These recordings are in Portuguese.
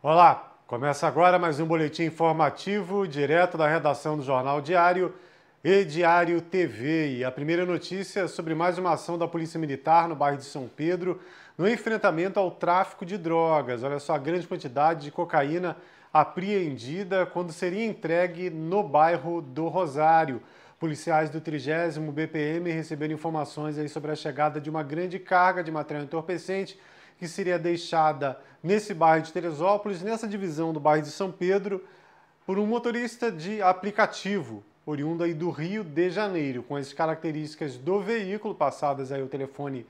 Olá, começa agora mais um boletim informativo direto da redação do Jornal Diário e Diário TV. E a primeira notícia é sobre mais uma ação da Polícia Militar no bairro de São Pedro no enfrentamento ao tráfico de drogas. Olha só a grande quantidade de cocaína apreendida quando seria entregue no bairro do Rosário. Policiais do 30 BPM receberam informações aí sobre a chegada de uma grande carga de material entorpecente que seria deixada nesse bairro de Teresópolis, nessa divisão do bairro de São Pedro, por um motorista de aplicativo, oriundo aí do Rio de Janeiro. Com as características do veículo, passadas aí o telefone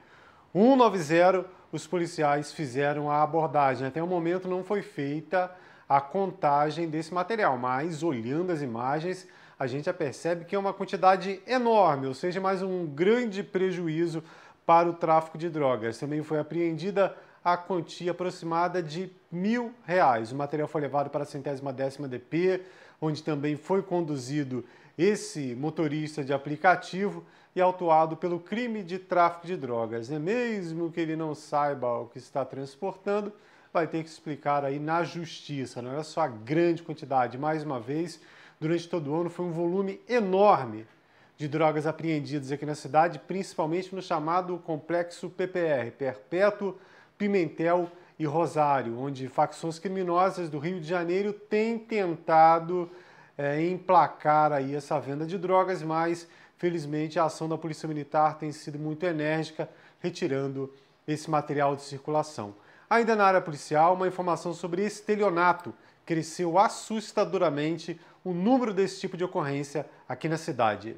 190, os policiais fizeram a abordagem. Até o momento não foi feita a contagem desse material, mas olhando as imagens, a gente já percebe que é uma quantidade enorme, ou seja, mais um grande prejuízo para o tráfico de drogas. Também foi apreendida a quantia aproximada de mil reais. O material foi levado para a centésima décima DP, onde também foi conduzido esse motorista de aplicativo e autuado pelo crime de tráfico de drogas. Né? Mesmo que ele não saiba o que está transportando, vai ter que explicar aí na justiça. Não né? era só a grande quantidade, mais uma vez, durante todo o ano foi um volume enorme de drogas apreendidos aqui na cidade, principalmente no chamado complexo PPR, Perpétuo, Pimentel e Rosário, onde facções criminosas do Rio de Janeiro têm tentado é, emplacar aí essa venda de drogas, mas felizmente a ação da Polícia Militar tem sido muito enérgica, retirando esse material de circulação. Ainda na área policial, uma informação sobre estelionato. Cresceu assustadoramente o número desse tipo de ocorrência aqui na cidade.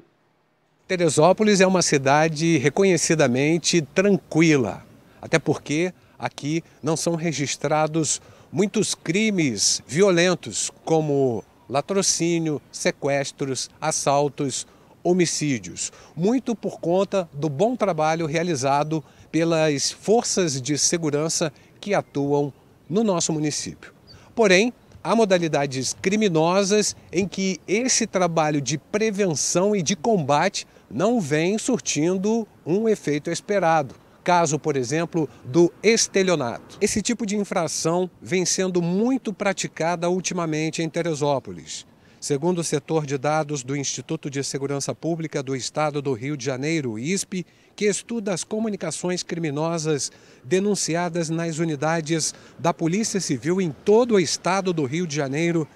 Teresópolis é uma cidade reconhecidamente tranquila, até porque aqui não são registrados muitos crimes violentos, como latrocínio, sequestros, assaltos, homicídios. Muito por conta do bom trabalho realizado pelas forças de segurança que atuam no nosso município. Porém, há modalidades criminosas em que esse trabalho de prevenção e de combate não vem surtindo um efeito esperado. Caso, por exemplo, do estelionato. Esse tipo de infração vem sendo muito praticada ultimamente em Teresópolis. Segundo o setor de dados do Instituto de Segurança Pública do Estado do Rio de Janeiro, ISP, que estuda as comunicações criminosas denunciadas nas unidades da Polícia Civil em todo o estado do Rio de Janeiro,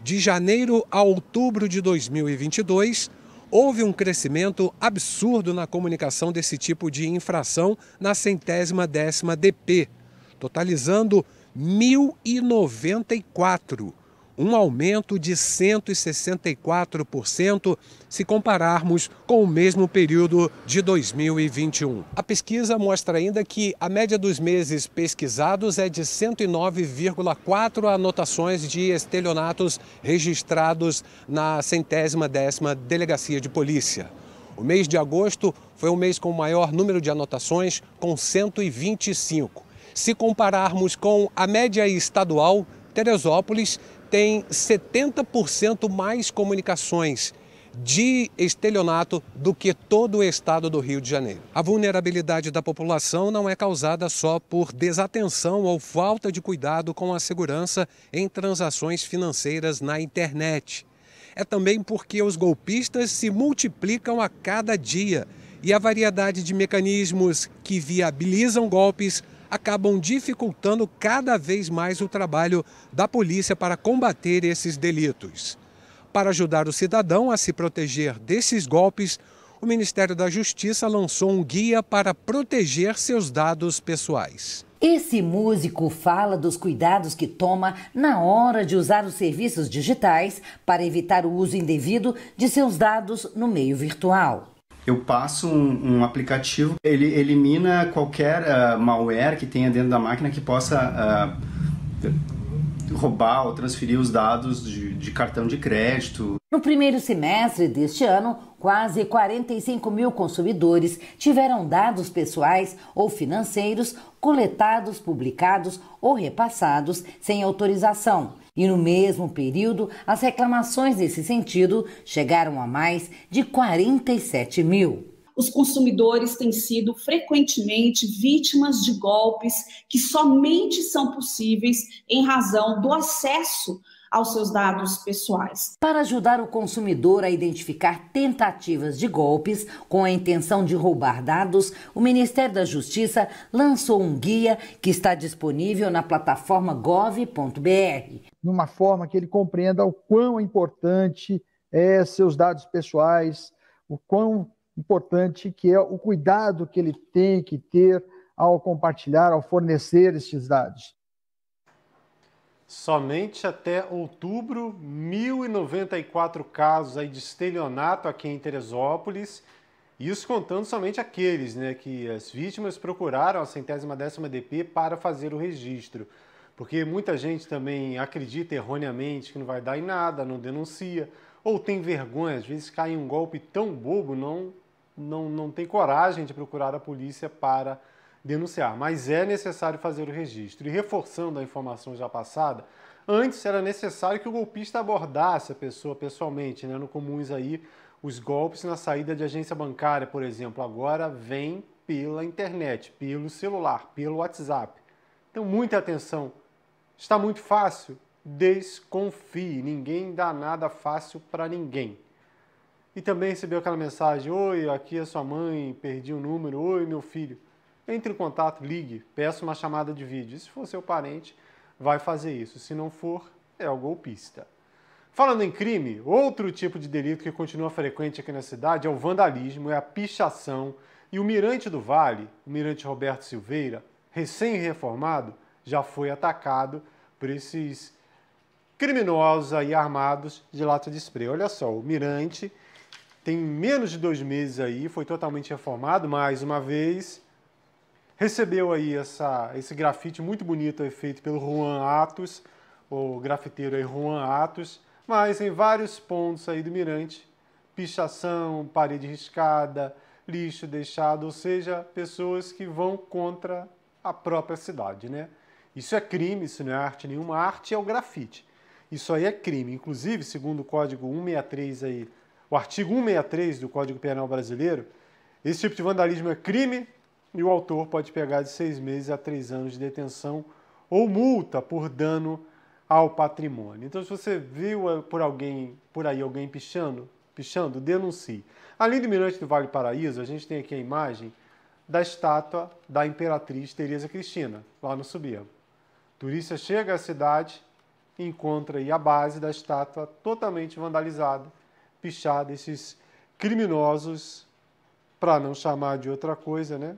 de janeiro a outubro de 2022, Houve um crescimento absurdo na comunicação desse tipo de infração na centésima décima DP, totalizando 1.094 um aumento de 164% se compararmos com o mesmo período de 2021. A pesquisa mostra ainda que a média dos meses pesquisados é de 109,4 anotações de estelionatos registrados na centésima décima delegacia de polícia. O mês de agosto foi o mês com o maior número de anotações, com 125. Se compararmos com a média estadual, Teresópolis tem 70% mais comunicações de estelionato do que todo o estado do Rio de Janeiro. A vulnerabilidade da população não é causada só por desatenção ou falta de cuidado com a segurança em transações financeiras na internet. É também porque os golpistas se multiplicam a cada dia e a variedade de mecanismos que viabilizam golpes acabam dificultando cada vez mais o trabalho da polícia para combater esses delitos. Para ajudar o cidadão a se proteger desses golpes, o Ministério da Justiça lançou um guia para proteger seus dados pessoais. Esse músico fala dos cuidados que toma na hora de usar os serviços digitais para evitar o uso indevido de seus dados no meio virtual eu passo um, um, aplicativo, ele elimina qualquer uh, malware que tenha dentro da máquina que possa uh, roubar ou transferir os dados de, de cartão de crédito. No primeiro semestre deste ano, quase 45 mil consumidores tiveram dados pessoais ou financeiros coletados, publicados ou repassados sem autorização e no mesmo período, as reclamações nesse sentido chegaram a mais de 47 mil os consumidores têm sido frequentemente vítimas de golpes que somente são possíveis em razão do acesso aos seus dados pessoais. Para ajudar o consumidor a identificar tentativas de golpes com a intenção de roubar dados, o Ministério da Justiça lançou um guia que está disponível na plataforma gov.br. De uma forma que ele compreenda o quão importante é seus dados pessoais, o quão importante que é o cuidado que ele tem que ter ao compartilhar, ao fornecer esses dados. Somente até outubro, 1.094 casos aí de estelionato aqui em Teresópolis, isso contando somente aqueles né, que as vítimas procuraram a centésima décima DP para fazer o registro. Porque muita gente também acredita erroneamente que não vai dar em nada, não denuncia, ou tem vergonha, às vezes cai em um golpe tão bobo, não, não, não tem coragem de procurar a polícia para denunciar, mas é necessário fazer o registro. E reforçando a informação já passada, antes era necessário que o golpista abordasse a pessoa pessoalmente, né? No comuns aí, os golpes na saída de agência bancária, por exemplo, agora vem pela internet, pelo celular, pelo WhatsApp. Então, muita atenção. Está muito fácil? Desconfie. Ninguém dá nada fácil para ninguém. E também recebeu aquela mensagem: Oi, aqui é sua mãe, perdi o um número. Oi, meu filho. Entre em contato, ligue, peça uma chamada de vídeo. se for seu parente, vai fazer isso. Se não for, é o golpista. Falando em crime, outro tipo de delito que continua frequente aqui na cidade é o vandalismo, é a pichação. E o Mirante do Vale, o Mirante Roberto Silveira, recém-reformado, já foi atacado por esses criminosos aí armados de lata de spray. Olha só, o Mirante tem menos de dois meses aí, foi totalmente reformado mais uma vez recebeu aí essa, esse grafite muito bonito feito pelo Juan Atos, o grafiteiro aí Juan Atos, mas em vários pontos aí do mirante, pichação, parede riscada, lixo deixado, ou seja, pessoas que vão contra a própria cidade, né? Isso é crime, isso não é arte nenhuma, arte é o grafite. Isso aí é crime, inclusive, segundo o código 163 aí, o artigo 163 do Código Penal brasileiro, esse tipo de vandalismo é crime e o autor pode pegar de seis meses a três anos de detenção ou multa por dano ao patrimônio. Então, se você viu ah, por alguém por aí alguém pichando, pichando, denuncie. Além do Mirante do Vale Paraíso, a gente tem aqui a imagem da estátua da imperatriz Teresa Cristina, lá no subir. Turista chega à cidade e encontra aí a base da estátua totalmente vandalizada, pichada, esses criminosos, para não chamar de outra coisa, né?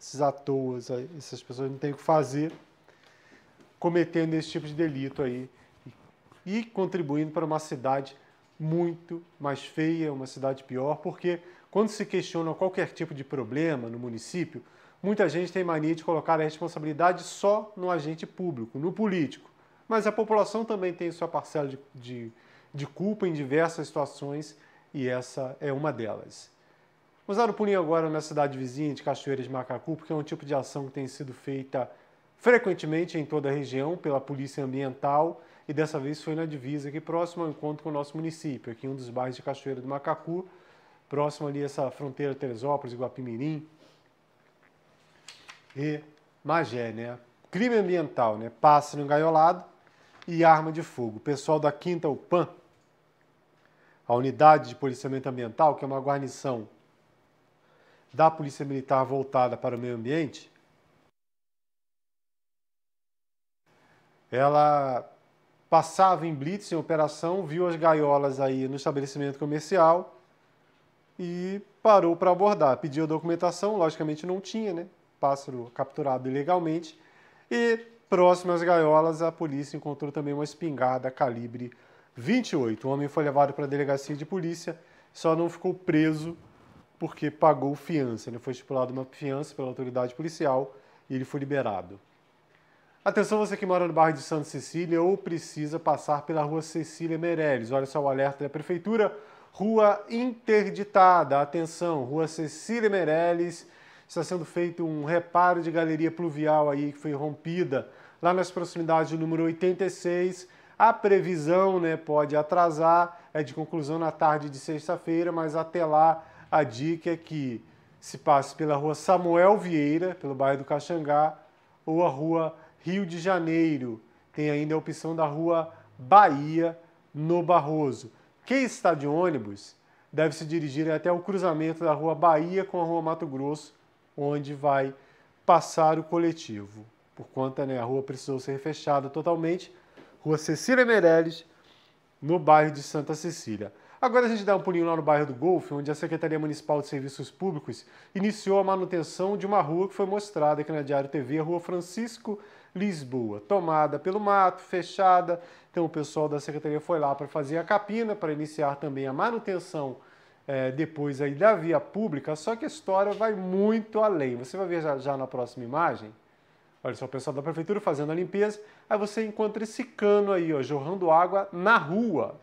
esses à toa, essas pessoas não têm o que fazer cometendo esse tipo de delito aí e contribuindo para uma cidade muito mais feia, uma cidade pior, porque quando se questiona qualquer tipo de problema no município, muita gente tem mania de colocar a responsabilidade só no agente público, no político. Mas a população também tem sua parcela de, de, de culpa em diversas situações e essa é uma delas. Vamos dar um pulinho agora na cidade vizinha de Cachoeiras de Macacu, porque é um tipo de ação que tem sido feita frequentemente em toda a região pela Polícia Ambiental e dessa vez foi na divisa aqui próximo ao encontro com o nosso município, aqui em um dos bairros de Cachoeira do Macacu, próximo ali essa fronteira Teresópolis, Guapimirim e Magé, né? Crime ambiental, né? Pássaro engaiolado e arma de fogo. O pessoal da Quinta UPAN, a unidade de policiamento ambiental, que é uma guarnição da Polícia Militar voltada para o meio ambiente, ela passava em blitz, em operação, viu as gaiolas aí no estabelecimento comercial e parou para abordar. Pediu a documentação, logicamente não tinha, né? Pássaro capturado ilegalmente. E próximo às gaiolas, a polícia encontrou também uma espingarda calibre 28. O homem foi levado para a delegacia de polícia, só não ficou preso porque pagou fiança. Ele foi estipulado uma fiança pela autoridade policial e ele foi liberado. Atenção você que mora no bairro de Santa Cecília ou precisa passar pela rua Cecília Meirelles. Olha só o alerta da prefeitura, rua interditada. Atenção, rua Cecília Meirelles, está sendo feito um reparo de galeria pluvial aí que foi rompida lá nas proximidades do número 86. A previsão, né, pode atrasar, é de conclusão na tarde de sexta-feira, mas até lá a dica é que se passe pela rua Samuel Vieira, pelo bairro do Caxangá, ou a rua Rio de Janeiro. Tem ainda a opção da rua Bahia, no Barroso. Quem está de ônibus deve se dirigir até o cruzamento da rua Bahia com a rua Mato Grosso, onde vai passar o coletivo. Por conta, né, a rua precisou ser fechada totalmente. Rua Cecília Meirelles, no bairro de Santa Cecília. Agora a gente dá um pulinho lá no bairro do Golfe, onde a Secretaria Municipal de Serviços Públicos iniciou a manutenção de uma rua que foi mostrada aqui na Diário TV, a Rua Francisco Lisboa, tomada pelo mato, fechada. Então o pessoal da Secretaria foi lá para fazer a capina, para iniciar também a manutenção é, depois aí da via pública, só que a história vai muito além. Você vai ver já, já na próxima imagem. Olha só, o pessoal da prefeitura fazendo a limpeza, aí você encontra esse cano aí, ó, jorrando água na rua.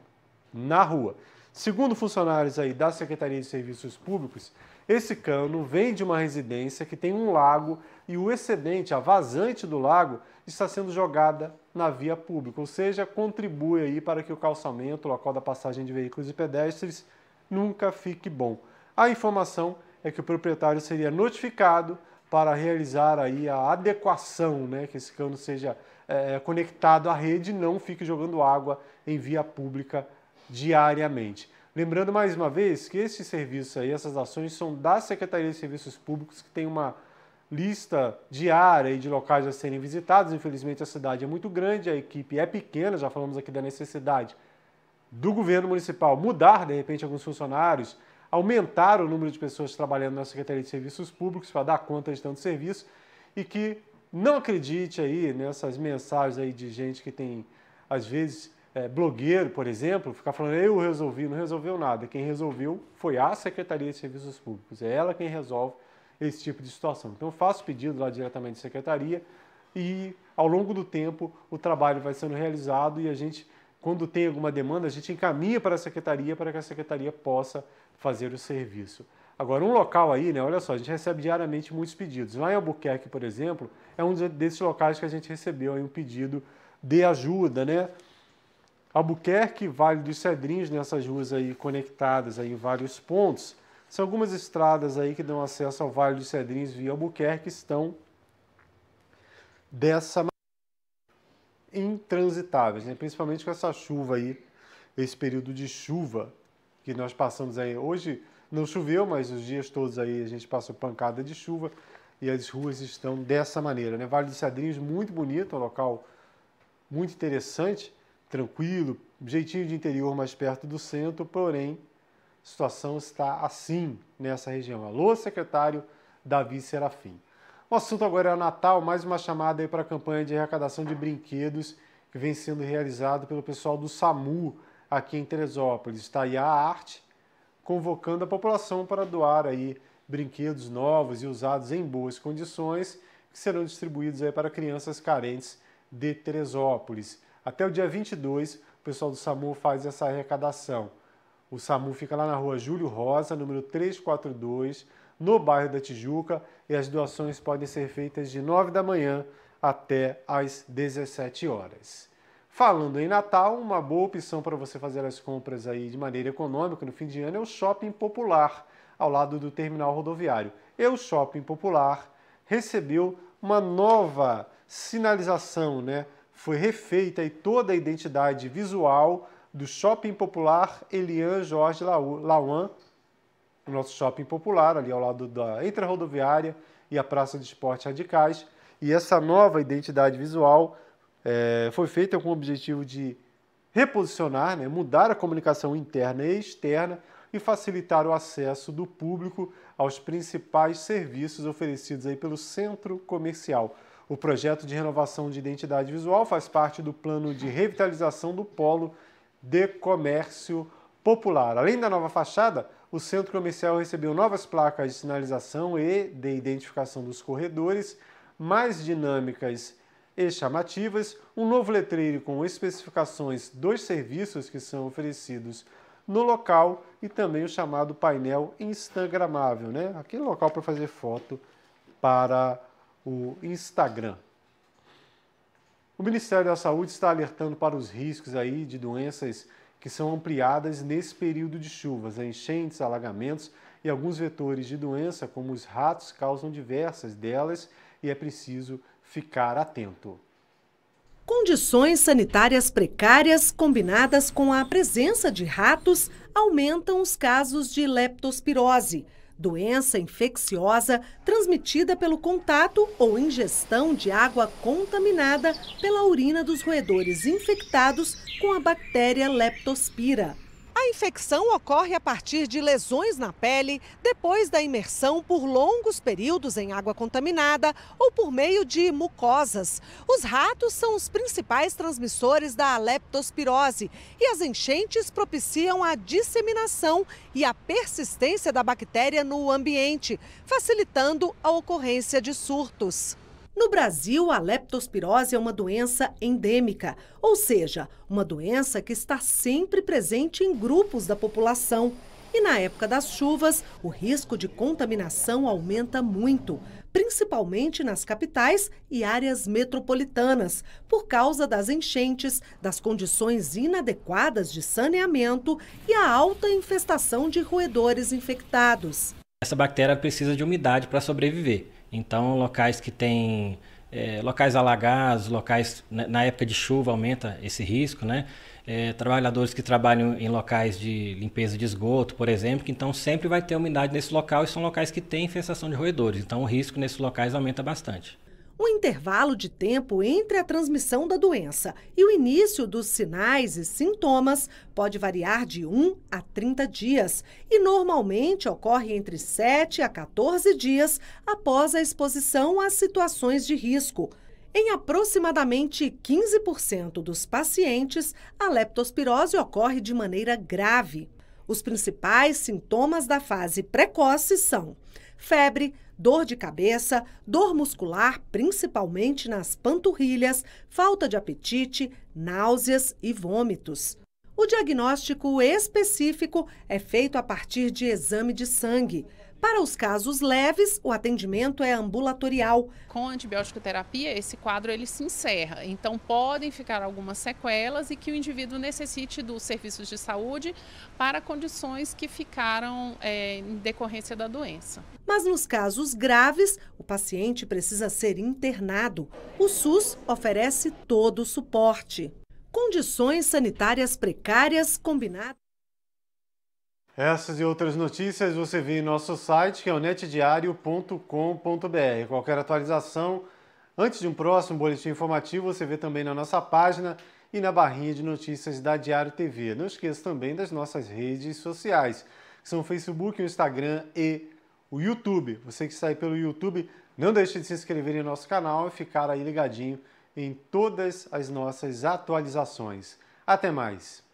Na rua. Segundo funcionários aí da Secretaria de Serviços Públicos, esse cano vem de uma residência que tem um lago e o excedente, a vazante do lago, está sendo jogada na via pública, ou seja, contribui aí para que o calçamento, o local da passagem de veículos e pedestres, nunca fique bom. A informação é que o proprietário seria notificado para realizar aí a adequação, né, que esse cano seja é, conectado à rede e não fique jogando água em via pública diariamente. Lembrando mais uma vez que esse serviço aí, essas ações são da Secretaria de Serviços Públicos, que tem uma lista diária de locais a serem visitados. Infelizmente a cidade é muito grande, a equipe é pequena, já falamos aqui da necessidade do governo municipal mudar de repente alguns funcionários, aumentar o número de pessoas trabalhando na Secretaria de Serviços Públicos para dar conta de tanto serviço e que não acredite aí nessas mensagens aí de gente que tem às vezes é, blogueiro, por exemplo, ficar falando eu resolvi, não resolveu nada. Quem resolveu foi a Secretaria de Serviços Públicos. É ela quem resolve esse tipo de situação. Então eu faço pedido lá diretamente à secretaria e ao longo do tempo o trabalho vai sendo realizado e a gente, quando tem alguma demanda, a gente encaminha para a secretaria para que a secretaria possa fazer o serviço. Agora, um local aí, né? Olha só, a gente recebe diariamente muitos pedidos. Lá em Albuquerque, por exemplo, é um desses locais que a gente recebeu aí um pedido de ajuda, né? Albuquerque, Vale dos Cedrinhos, nessas ruas aí conectadas aí em vários pontos, são algumas estradas aí que dão acesso ao Vale dos Cedrinhos via Albuquerque estão dessa maneira intransitáveis, né? principalmente com essa chuva aí, esse período de chuva que nós passamos aí. Hoje não choveu, mas os dias todos aí a gente passou pancada de chuva e as ruas estão dessa maneira. Né? Vale dos Cedrinhos, muito bonito, é um local muito interessante tranquilo, jeitinho de interior mais perto do centro, porém, a situação está assim nessa região. Alô, secretário Davi Serafim. O assunto agora é Natal, mais uma chamada aí para a campanha de arrecadação de brinquedos que vem sendo realizado pelo pessoal do SAMU aqui em Teresópolis. Está aí a arte convocando a população para doar aí brinquedos novos e usados em boas condições que serão distribuídos aí para crianças carentes de Teresópolis. Até o dia 22, o pessoal do SAMU faz essa arrecadação. O SAMU fica lá na rua Júlio Rosa, número 342, no bairro da Tijuca, e as doações podem ser feitas de 9 da manhã até às 17 horas. Falando em Natal, uma boa opção para você fazer as compras aí de maneira econômica no fim de ano é o Shopping Popular, ao lado do terminal rodoviário. E o Shopping Popular recebeu uma nova sinalização, né? foi refeita e toda a identidade visual do Shopping Popular Elian Jorge Lauan, o nosso shopping popular, ali ao lado da entre a rodoviária e a Praça de Esportes Radicais. E essa nova identidade visual é, foi feita com o objetivo de reposicionar, né, mudar a comunicação interna e externa e facilitar o acesso do público aos principais serviços oferecidos aí pelo centro comercial. O projeto de renovação de identidade visual faz parte do plano de revitalização do polo de comércio popular. Além da nova fachada, o centro comercial recebeu novas placas de sinalização e de identificação dos corredores, mais dinâmicas e chamativas, um novo letreiro com especificações dos serviços que são oferecidos no local e também o chamado painel instagramável, né? Aquele local para fazer foto para o Instagram. O Ministério da Saúde está alertando para os riscos aí de doenças que são ampliadas nesse período de chuvas, né? enchentes, alagamentos e alguns vetores de doença, como os ratos, causam diversas delas e é preciso ficar atento. Condições sanitárias precárias, combinadas com a presença de ratos, aumentam os casos de leptospirose doença infecciosa transmitida pelo contato ou ingestão de água contaminada pela urina dos roedores infectados com a bactéria Leptospira. A infecção ocorre a partir de lesões na pele depois da imersão por longos períodos em água contaminada ou por meio de mucosas. Os ratos são os principais transmissores da leptospirose e as enchentes propiciam a disseminação e a persistência da bactéria no ambiente, facilitando a ocorrência de surtos. No Brasil, a leptospirose é uma doença endêmica, ou seja, uma doença que está sempre presente em grupos da população. E na época das chuvas, o risco de contaminação aumenta muito, principalmente nas capitais e áreas metropolitanas, por causa das enchentes, das condições inadequadas de saneamento e a alta infestação de roedores infectados. Essa bactéria precisa de umidade para sobreviver. Então, locais que têm é, locais alagados, locais né, na época de chuva aumenta esse risco, né? É, trabalhadores que trabalham em locais de limpeza de esgoto, por exemplo, que então sempre vai ter umidade nesse local e são locais que têm infestação de roedores. Então, o risco nesses locais aumenta bastante. O intervalo de tempo entre a transmissão da doença e o início dos sinais e sintomas pode variar de 1 a 30 dias e normalmente ocorre entre 7 a 14 dias após a exposição a situações de risco. Em aproximadamente 15% dos pacientes, a leptospirose ocorre de maneira grave. Os principais sintomas da fase precoce são febre, dor de cabeça, dor muscular, principalmente nas panturrilhas, falta de apetite, náuseas e vômitos. O diagnóstico específico é feito a partir de exame de sangue. Para os casos leves, o atendimento é ambulatorial. Com antibiótico terapia, esse quadro ele se encerra. Então podem ficar algumas sequelas e que o indivíduo necessite dos serviços de saúde para condições que ficaram é, em decorrência da doença. Mas nos casos graves, o paciente precisa ser internado. O SUS oferece todo o suporte. Condições sanitárias precárias combinadas. Essas e outras notícias você vê em nosso site, que é o netdiario.com.br. Qualquer atualização, antes de um próximo boletim informativo, você vê também na nossa página e na barrinha de notícias da Diário TV. Não esqueça também das nossas redes sociais, que são o Facebook, o Instagram e o YouTube. Você que sai pelo YouTube, não deixe de se inscrever em nosso canal e ficar aí ligadinho em todas as nossas atualizações. Até mais!